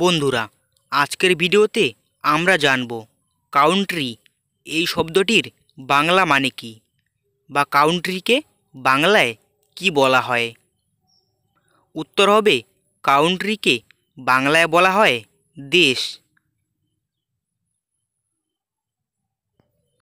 বন্ধুরা আজকের ভিডিওতে আমরা জানব কাউন্ট্রি এই শব্দটির বাংলা মানে কি বা কাউন্ট্রিকে বাংলায় কি বলা হয় উত্তর হবে কাউন্ট্রিকে বাংলায় বলা হয় দেশ